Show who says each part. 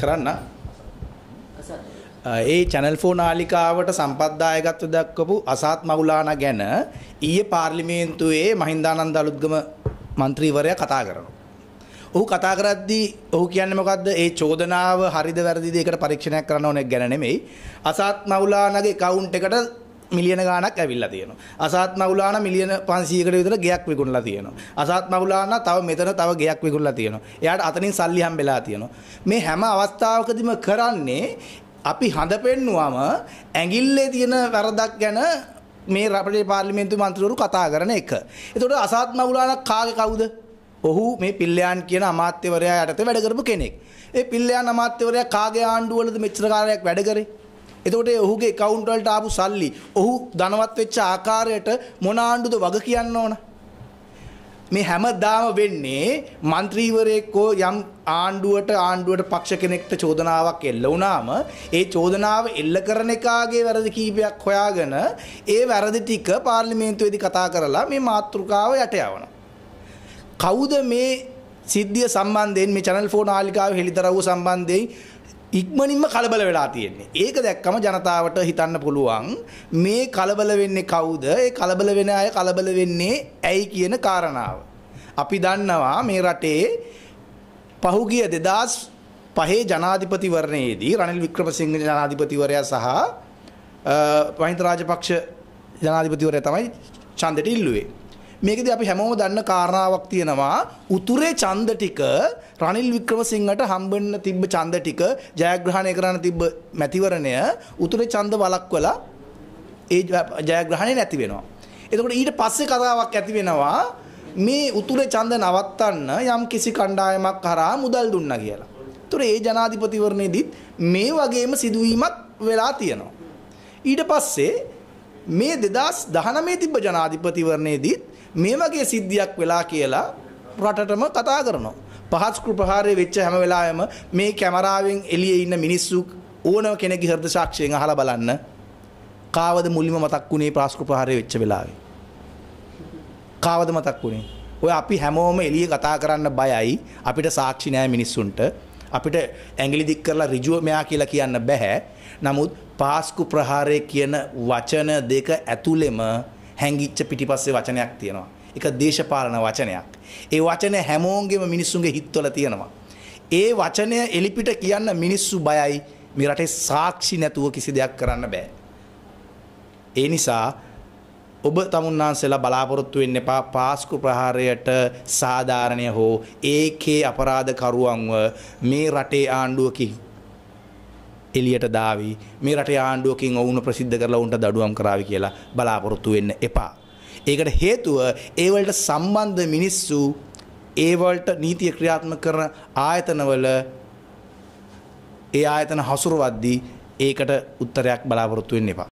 Speaker 1: කරන්න ඒ චැනල් 4 නාලිකාවට සම්පත්දායකත්ව දක්වපු අසත් මගුලානා ගැන ඊයේ පාර්ලිමේන්තුවේ මහින්දානන්ද අලුත්ගම മന്ത്രിවරයා කතා කරනවා. ඔහු කතා කරද්දී ඔහු කියන්නේ මොකද්ද? ඒ චෝදනාව හරිද වැරදිද ඒකට පරීක්ෂණයක් කරන්න ඕනේ ගැන නෙමෙයි. අසත් මගුලානාගේ account එකට මිලියන ගාණක් ඇවිල්ලා තියෙනවා. අසත් මගුලාන මිලියන 500කට විතර ගෙයක් විකුණලා තියෙනවා. අසත් මගුලාන තව මෙතන තව ගෙයක් විකුණලා තියෙනවා. එයාට අතනින් සල්ලි හම්බෙලා තියෙනවා. මේ හැම අවස්ථාවකදීම කරන්නේ අපි හඳ පෙන්නුවම ඇඟිල්ලේ තියෙන වැරදක් ගැන මේ රටේ පාර්ලිමේන්තු මන්ත්‍රීවරු කතා කරන එක. එතකොට අසත් මගුලාන කාගේ කවුද? ඔහු මේ පිල්ලයන් කියන අමාත්‍යවරයා යටතේ වැඩ කරපු කෙනෙක්. ඒ පිල්ලයන් අමාත්‍යවරයා කාගේ ආණ්ඩුවලද මෙච්චර කාලයක් වැඩ කරේ? එතකොට ඔහුගේ account වලට ආපු සල්ලි ඔහු ධනවත් වෙච්ච ආකාරයට මොන ආණ්ඩුද වග කියන්න ඕන මේ හැමදාම වෙන්නේ മന്ത്രിවරයෙක් යම් ආණ්ඩුවට ආණ්ඩුවට පක්ෂ කෙනෙක්ට චෝදනාවක් එල්ල වුණාම ඒ චෝදනාව එල්ල කරන එකාගේ වැරදි කීපයක් හොයාගෙන ඒ වැරදි ටික පාර්ලිමේන්තුවේදී කතා කරලා මේ මාතෘකාව යට යවනවා. කවුද මේ සිද්ධිය සම්බන්ධයෙන් මේ channel 4 නාලිකාවේ හෙළිදරව්ව සම්බන්ධයෙන් ඉක්මනින්ම කලබල වෙලා තියෙන්නේ. ඒක දැක්කම ජනතාවට හිතන්න පුළුවන් මේ කලබල වෙන්නේ කවුද? ඒ කලබල වෙන අය කලබල වෙන්නේ ඇයි කියන කාරණාව. අපි දන්නවා මේ රටේ පහුගිය 2005 ජනාධිපතිවරණයේදී රනිල් වික්‍රමසිංහ ජනාධිපතිවරයා සහ මහින්ද රාජපක්ෂ ජනාධිපතිවරයා තමයි ඡන්දෙට ඉල්ලුවේ. මේකද අපි හැමෝම දන්න කාරණාවක් තියෙනවා උතුරේ ඡන්ද ටික රනිල් වික්‍රමසිංහට හම්බෙන්න තිබ්බ ඡන්ද ටික ජයග්‍රහණය කරන්න තිබ්බ මැතිවරණය උතුරේ ඡන්ද වළක්වලා ඒ ජයග්‍රහණය නැති වෙනවා. එතකොට ඊට පස්සේ කතාවක් ඇති වෙනවා මේ උතුරේ ඡන්ද නවත්තන්න යම් කිසි කණ්ඩායමක් කරා මුදල් දුන්නා කියලා. ඒතර ඒ ජනාධිපතිවරණයේදීත් මේ වගේම සිදුවීමක් වෙලා තියෙනවා. ඊට පස්සේ මේ 2019 තිබ්බ ජනාධිපතිවරණයේදීත් මේ වගේ සිද්ධියක් වෙලා කියලා රටටම කතා කරනවා. පහස්කෘ ප්‍රහාරය වෙච්ච හැම වෙලාවෙම මේ කැමරාවෙන් එළියේ ඉන්න මිනිස්සු ඕනම කෙනෙක්ගේ හෘද සාක්ෂියෙන් අහලා බලන්න කාවද මුලින්ම මතක් වුණේ පහස්කෘ ප්‍රහාරය වෙච්ච වෙලාවේ. කාවද මතක් වුණේ? ඔය අපි හැමෝම එළියේ කතා කරන්න බයයි. අපිට සාක්ෂි නෑ මිනිස්සුන්ට. අපිට ඇඟිලි දික් කරලා ඍජුව මෙයා කියලා කියන්න බෑ. නමුත් පාස්කු ප්‍රහාරය කියන වචන දෙක ඇතුළෙම හැංගිච්ච පිටිපස්සේ වචනයක් තියෙනවා. ඒක දේශපාලන වචනයක්. ඒ වචනය හැමෝන්ගේම මිනිස්සුන්ගේ හිත්වල තියෙනවා. ඒ වචනය එලිපිට කියන්න මිනිස්සු බයයි මේ රටේ සාක්ෂි නැතුව කිසි දෙයක් කරන්න බෑ. ඒ නිසා ඔබ තමුන්නාන්සෙලා බලාපොරොත්තු වෙන්න එපා පාස්කු ප්‍රහාරයට සාධාරණය හෝ ඒකේ අපරාධකරුවන්ව මේ රටේ ආණ්ඩුව කිහිප එලියට දාවී මේ රට ආණ්ඩුවකින් ඔවුන ප්‍රසිද්ධ කරලා උන්ට දඩුවම් කරාව කියලා බලාපොරොත්තු වෙන්න එපා. ඒකට හේතුව ඒවලට සම්බන්ධ මිනිස්සු ඒවලට නීතිය ක්‍රියාත්ම කරන ආයතනවල ඒ ආයතන හසුරුවද්දී ඒකට උත්තරයක් බලාපොරොත්තු වෙන්න එපා.